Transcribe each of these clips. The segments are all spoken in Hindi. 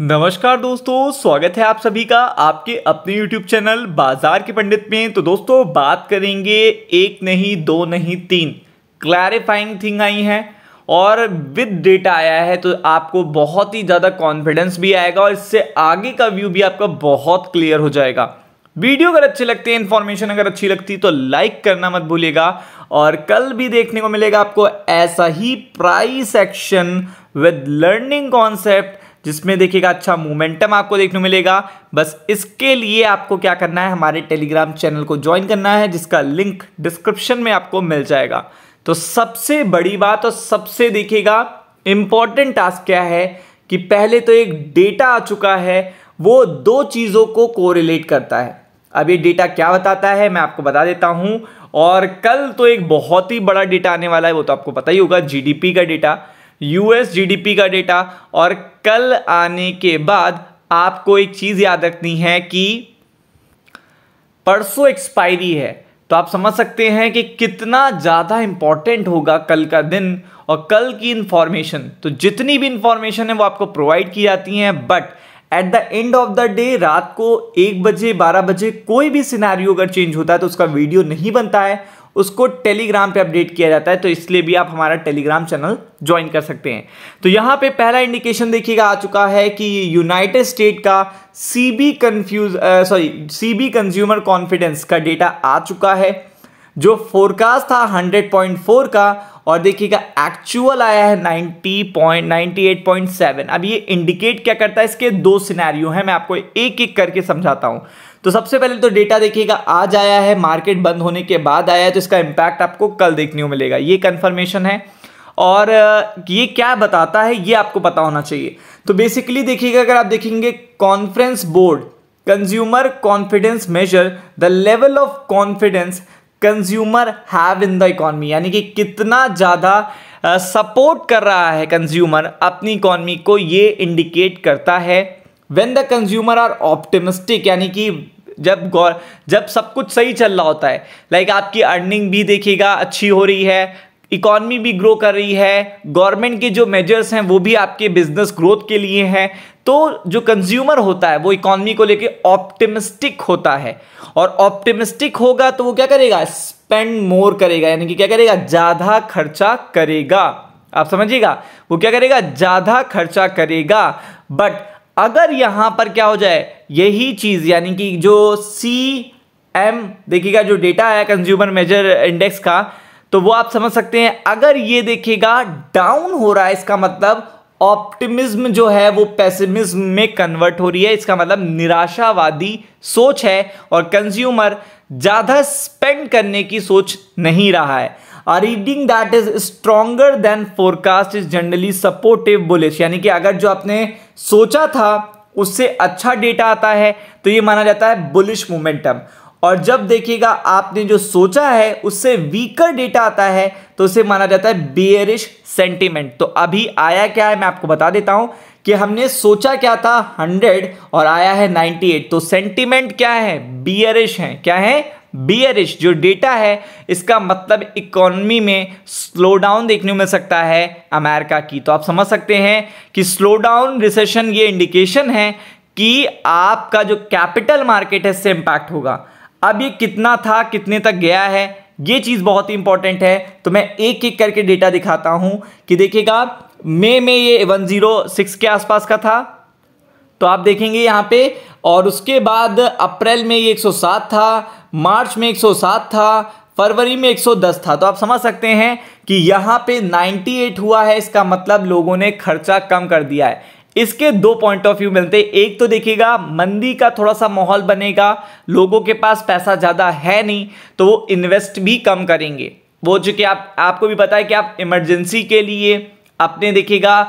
नमस्कार दोस्तों स्वागत है आप सभी का आपके अपने YouTube चैनल बाजार के पंडित में तो दोस्तों बात करेंगे एक नहीं दो नहीं तीन क्लैरिफाइंग थिंग आई है और विद डेटा आया है तो आपको बहुत ही ज़्यादा कॉन्फिडेंस भी आएगा और इससे आगे का व्यू भी आपका बहुत क्लियर हो जाएगा वीडियो अगर अच्छे लगते हैं इन्फॉर्मेशन अगर अच्छी लगती तो लाइक करना मत भूलिएगा और कल भी देखने को मिलेगा आपको ऐसा ही price action with learning concept जिसमें देखिएगा अच्छा मोमेंटम आपको देखने मिलेगा बस इसके लिए आपको क्या करना है हमारे टेलीग्राम चैनल को ज्वाइन करना है जिसका लिंक डिस्क्रिप्शन में आपको मिल जाएगा तो सबसे बड़ी बात और सबसे देखिएगा इंपॉर्टेंट टास्क क्या है कि पहले तो एक डेटा आ चुका है वो दो चीज़ों को कोरिलेट करता है अब ये डेटा क्या बताता है मैं आपको बता देता हूं और कल तो एक बहुत ही बड़ा डेटा आने वाला है वो तो आपको पता ही होगा जीडीपी का डेटा यूएस जीडीपी का डेटा और कल आने के बाद आपको एक चीज़ याद रखनी है कि परसों एक्सपायरी है तो आप समझ सकते हैं कि कितना ज़्यादा इंपॉर्टेंट होगा कल का दिन और कल की इंफॉर्मेशन तो जितनी भी इंफॉर्मेशन है वो आपको प्रोवाइड की जाती है but at the end of the day रात को एक बजे बारह बजे कोई भी सिनारियो अगर चेंज होता है तो उसका वीडियो नहीं बनता है उसको टेलीग्राम पे अपडेट किया जाता है तो इसलिए भी आप हमारा टेलीग्राम चैनल ज्वाइन कर सकते हैं तो यहाँ पे पहला इंडिकेशन देखिएगा आ चुका है कि यूनाइटेड स्टेट का CB confuse sorry CB consumer confidence का डेटा आ चुका है जो फोरकास्ट था 100.4 का और देखिएगा एक्चुअल आया है 90.98.7 अब ये इंडिकेट क्या करता है इसके दो सिनेरियो हैं मैं आपको एक एक करके समझाता हूँ तो सबसे पहले तो डेटा देखिएगा आज आया है मार्केट बंद होने के बाद आया है तो इसका इम्पैक्ट आपको कल देखने को मिलेगा ये कन्फर्मेशन है और ये क्या बताता है ये आपको पता होना चाहिए तो बेसिकली देखिएगा अगर आप देखेंगे Conference Board consumer confidence measure the level of confidence consumer have in the economy यानी कि कितना ज़्यादा सपोर्ट कर रहा है कंज्यूमर अपनी इकॉनमी को ये इंडिकेट करता है when the consumer are optimistic यानी कि जब गौर जब सब कुछ सही चल रहा होता है लाइक like आपकी अर्निंग भी देखिएगा अच्छी हो रही है इकॉनमी भी ग्रो कर रही है गवर्नमेंट के जो मेजर्स हैं वो भी आपके बिजनेस ग्रोथ के लिए हैं तो जो कंज्यूमर होता है वो इकोनॉमी को लेके ऑप्टिमिस्टिक होता है और ऑप्टिमिस्टिक होगा तो वो क्या करेगा स्पेंड मोर करेगा यानी कि क्या करेगा ज़्यादा खर्चा करेगा आप समझिएगा वो क्या करेगा ज़्यादा खर्चा करेगा बट अगर यहाँ पर क्या हो जाए यही चीज़ यानी कि जो सी एम देखिएगा जो डेटा है कंज्यूमर मेजर इंडेक्स का तो वो आप समझ सकते हैं अगर ये देखिएगा डाउन हो रहा है इसका मतलब ऑप्टिमिज्म जो है वो पैसिमिज्म में कन्वर्ट हो रही है इसका मतलब निराशावादी सोच है और कंज्यूमर ज़्यादा स्पेंड करने की सोच नहीं रहा है a reading that is stronger than forecast is generally supportive bullish यानी कि अगर जो आपने सोचा था उससे अच्छा डेटा आता है तो ये माना जाता है बुलिश मोमेंटम और जब देखिएगा आपने जो सोचा है उससे वीकर डेटा आता है तो उसे माना जाता है बियरिश सेंटिमेंट तो अभी आया क्या है मैं आपको बता देता हूं कि हमने सोचा क्या था 100 और आया है 98 तो सेंटिमेंट क्या है बियरिश है क्या है बियरिश जो डेटा है इसका मतलब इकोनॉमी में स्लो डाउन देखने को मिल सकता है अमेरिका की तो आप समझ सकते हैं कि स्लो डाउन रिसेशन ये इंडिकेशन है कि आपका जो कैपिटल मार्केट है इससे इंपैक्ट होगा अब ये कितना था कितने तक गया है ये चीज़ बहुत ही इंपॉर्टेंट है तो मैं एक एक करके डेटा दिखाता हूं कि देखिएगा मे में ये वन जीरो सिक्स के आसपास का था तो आप देखेंगे यहां पे और उसके बाद अप्रैल में ये 107 था मार्च में 107 था फरवरी में 110 था तो आप समझ सकते हैं कि यहां पे 98 हुआ है इसका मतलब लोगों ने खर्चा कम कर दिया है इसके दो पॉइंट ऑफ व्यू मिलते हैं एक तो देखिएगा मंदी का थोड़ा सा माहौल बनेगा लोगों के पास पैसा ज़्यादा है नहीं तो वो इन्वेस्ट भी कम करेंगे वो जो कि आप आपको भी पता है कि आप इमरजेंसी के लिए अपने देखिएगा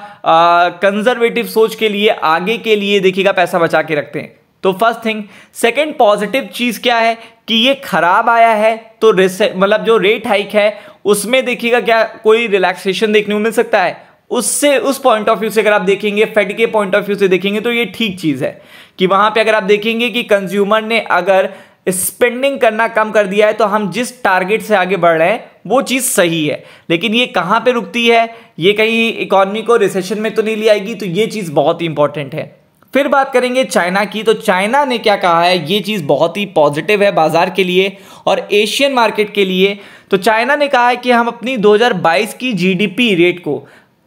कंजर्वेटिव सोच के लिए आगे के लिए देखिएगा पैसा बचा के रखते हैं तो फर्स्ट थिंग सेकंड पॉजिटिव चीज़ क्या है कि ये खराब आया है तो मतलब जो रेट हाइक है उसमें देखिएगा क्या कोई रिलैक्सेशन देखने को मिल सकता है उससे उस पॉइंट ऑफ व्यू से अगर आप देखेंगे फेड के पॉइंट ऑफ व्यू से देखेंगे तो ये ठीक चीज़ है कि वहां पे अगर आप देखेंगे कि कंज्यूमर ने अगर स्पेंडिंग करना कम कर दिया है तो हम जिस टारगेट से आगे बढ़ रहे हैं वो चीज़ सही है लेकिन ये कहाँ पे रुकती है ये कहीं इकोनॉमी को रिसेशन में तो नहीं ले आएगी तो ये चीज़ बहुत ही इंपॉर्टेंट है फिर बात करेंगे चाइना की तो चाइना ने क्या कहा है ये चीज़ बहुत ही पॉजिटिव है बाज़ार के लिए और एशियन मार्केट के लिए तो चाइना ने कहा है कि हम अपनी 2022 की जीडीपी रेट को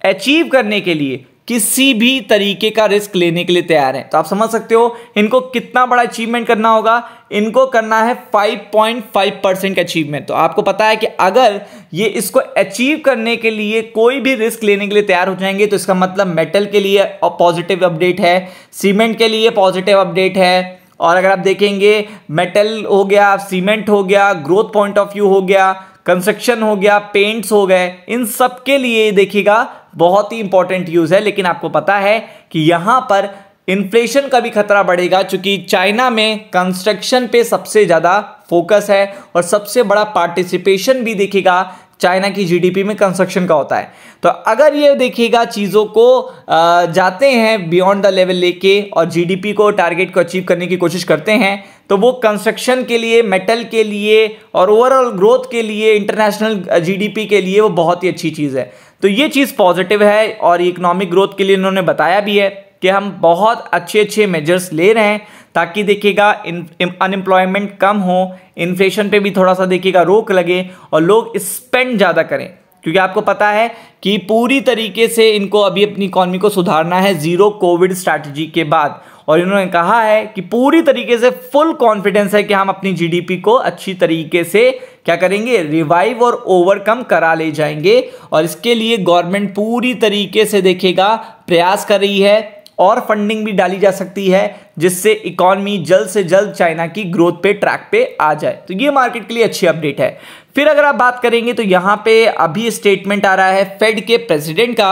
अचीव करने के लिए किसी भी तरीके का रिस्क लेने के लिए तैयार हैं तो आप समझ सकते हो इनको कितना बड़ा अचीवमेंट करना होगा इनको करना है 5.5 परसेंट का अचीवमेंट तो आपको पता है कि अगर ये इसको अचीव करने के लिए कोई भी रिस्क लेने के लिए तैयार हो जाएंगे तो इसका मतलब मेटल के लिए पॉजिटिव अपडेट है सीमेंट के लिए पॉजिटिव अपडेट है और अगर आप देखेंगे मेटल हो गया सीमेंट हो गया ग्रोथ पॉइंट ऑफ व्यू हो गया कंस्ट्रक्शन हो गया पेंट्स हो गए इन सब के लिए देखिएगा बहुत ही इंपॉर्टेंट यूज़ है लेकिन आपको पता है कि यहाँ पर इन्फ्लेशन का भी खतरा बढ़ेगा क्योंकि चाइना में कंस्ट्रक्शन पे सबसे ज़्यादा फोकस है और सबसे बड़ा पार्टिसिपेशन भी देखेगा चाइना की जीडीपी में कंस्ट्रक्शन का होता है तो अगर ये देखिएगा चीज़ों को जाते हैं बियॉन्ड द लेवल लेके और जीडीपी को टारगेट को अचीव करने की कोशिश करते हैं तो वो कंस्ट्रक्शन के लिए मेटल के लिए और ओवरऑल ग्रोथ के लिए इंटरनेशनल जीडीपी के लिए वो बहुत ही अच्छी चीज़ है तो ये चीज़ पॉजिटिव है और इकोनॉमिक ग्रोथ के लिए इन्होंने बताया भी है कि हम बहुत अच्छे अच्छे मेजर्स ले रहे हैं ताकि देखिएगा अनएम्प्लॉयमेंट कम हो इन्फ्लेशन पे भी थोड़ा सा देखिएगा रोक लगे और लोग स्पेंड ज़्यादा करें क्योंकि आपको पता है कि पूरी तरीके से इनको अभी अपनी इकॉनमी को सुधारना है ज़ीरो कोविड स्ट्रैटेजी के बाद और इन्होंने कहा है कि पूरी तरीके से फुल कॉन्फिडेंस है कि हम अपनी जीडीपी को अच्छी तरीके से क्या करेंगे रिवाइव और ओवरकम करा ले जाएंगे और इसके लिए गवर्नमेंट पूरी तरीके से देखेगा प्रयास कर रही है और फंडिंग भी डाली जा सकती है जिससे इकॉनमी जल्द से जल्द चाइना की ग्रोथ पे ट्रैक पे आ जाए तो ये मार्केट के लिए अच्छी अपडेट है फिर अगर आप बात करेंगे तो यहाँ पे अभी स्टेटमेंट आ रहा है फेड के प्रेसिडेंट का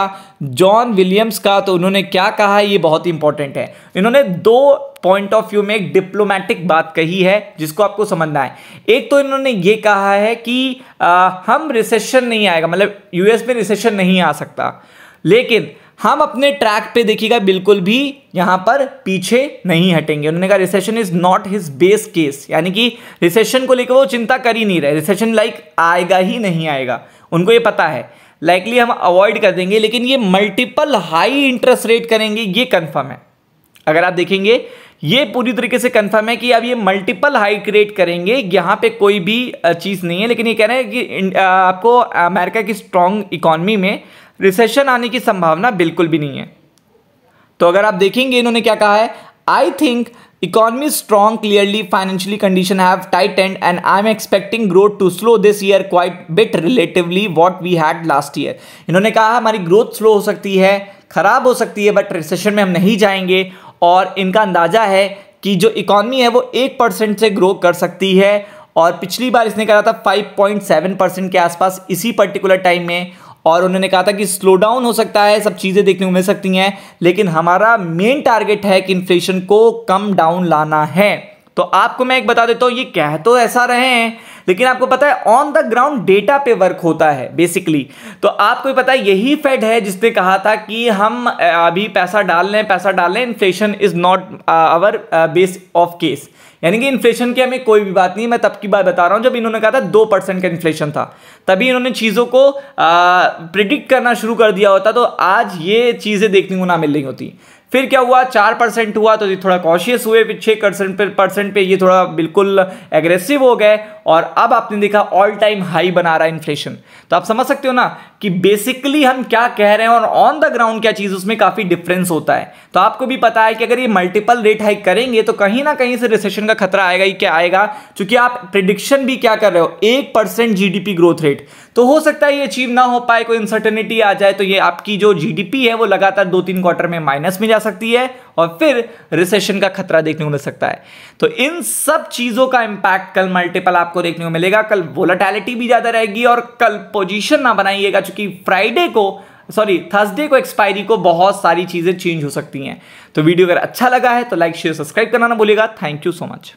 जॉन विलियम्स का तो उन्होंने क्या कहा ये बहुत ही इंपॉर्टेंट है इन्होंने दो पॉइंट ऑफ व्यू में एक डिप्लोमेटिक बात कही है जिसको आपको समझना है एक तो इन्होंने ये कहा है कि आ, हम रिसेशन नहीं आएगा मतलब यूएस में रिसेशन नहीं आ सकता लेकिन हम अपने ट्रैक पे देखिएगा बिल्कुल भी यहाँ पर पीछे नहीं हटेंगे उन्होंने कहा recession is not his base case यानी कि रिसेशन को लेकर वो चिंता कर ही नहीं रहे रिसेशन लाइक आएगा ही नहीं आएगा उनको ये पता है लाइकली हम अवॉइड कर देंगे लेकिन ये मल्टीपल हाई इंटरेस्ट रेट करेंगे ये कन्फर्म है अगर आप देखेंगे ये पूरी तरीके से कंफर्म है कि अब ये मल्टीपल हाई क्रिएट करेंगे यहाँ पे कोई भी चीज़ नहीं है लेकिन ये कह रहे हैं कि आपको अमेरिका की स्ट्रॉन्ग इकॉनमी में रिसेशन आने की संभावना बिल्कुल भी नहीं है तो अगर आप देखेंगे इन्होंने क्या कहा है I think strong clearly financially condition have tight and and I am expecting growth to slow this year quite bit relatively what we had last year इन्होंने कहा हमारी ग्रोथ स्लो हो सकती है खराब हो सकती है बट रिसेशन में हम नहीं जाएंगे और इनका अंदाज़ा है कि जो इकॉनमी है वो एक परसेंट से ग्रो कर सकती है और पिछली बार इसने कहा था 5.7 परसेंट के आसपास इसी पर्टिकुलर टाइम में और उन्होंने कहा था कि स्लो डाउन हो सकता है सब चीज़ें देखने को मिल सकती हैं लेकिन हमारा मेन टारगेट है कि इन्फ्लेशन को कम डाउन लाना है तो आपको मैं एक बता देता हूँ ये कह तो ऐसा रहे हैं लेकिन आपको पता है ऑन द ग्राउंड डेटा पे वर्क होता है बेसिकली तो आपको पता है यही फेड है जिसने कहा था कि हम अभी पैसा डाल लें पैसा डाल लें inflation is not our base of case यानी कि इन्फ्लेशन की हमें कोई भी बात नहीं मैं तब की बात बता रहा हूँ जब इन्होंने कहा था दो परसेंट का इन्फ्लेशन था तभी इन्होंने चीज़ों को प्रिडिक्ट करना शुरू कर दिया होता तो आज ये चीज़ें देखने को ना मिल रही होती फिर क्या हुआ चार परसेंट हुआ तो ये थोड़ा कॉशियस हुए फिर छः परसेंट परसेंट पे ये थोड़ा बिल्कुल एग्रेसिव हो गए और अब आपने देखा ऑल टाइम हाई बना रहा है इन्फ्लेशन तो आप समझ सकते हो ना कि बेसिकली हम क्या कह रहे हैं और ऑन द ग्राउंड क्या चीज़ उसमें काफ़ी डिफरेंस होता है तो आपको भी पता है कि अगर ये मल्टीपल रेट हाइक करेंगे तो कहीं ना कहीं से रिसेशन का खतरा आएगा ही क्या आएगा क्योंकि आप प्रिडिक्शन भी क्या कर रहे हो एक परसेंट जी ग्रोथ रेट तो हो सकता है ये अचीव ना हो पाए कोई इंसर्टनिटी आ जाए तो ये आपकी जो जीडीपी है वो लगातार दो तीन क्वार्टर में माइनस में जा सकती है और फिर रिसेशन का खतरा देखने को मिल सकता है तो इन सब चीज़ों का इंपैक्ट कल मल्टीपल आपको देखने को मिलेगा कल वोलाटैलिटी भी ज़्यादा रहेगी और कल पोजिशन ना बनाइएगा चूंकि फ्राइडे को सॉरी थर्सडे को एक्सपायरी को बहुत सारी चीज़ें चेंज हो सकती हैं तो वीडियो अगर अच्छा लगा है तो लाइक शेयर सब्सक्राइब करना ना भूलिएगा थैंक यू सो मच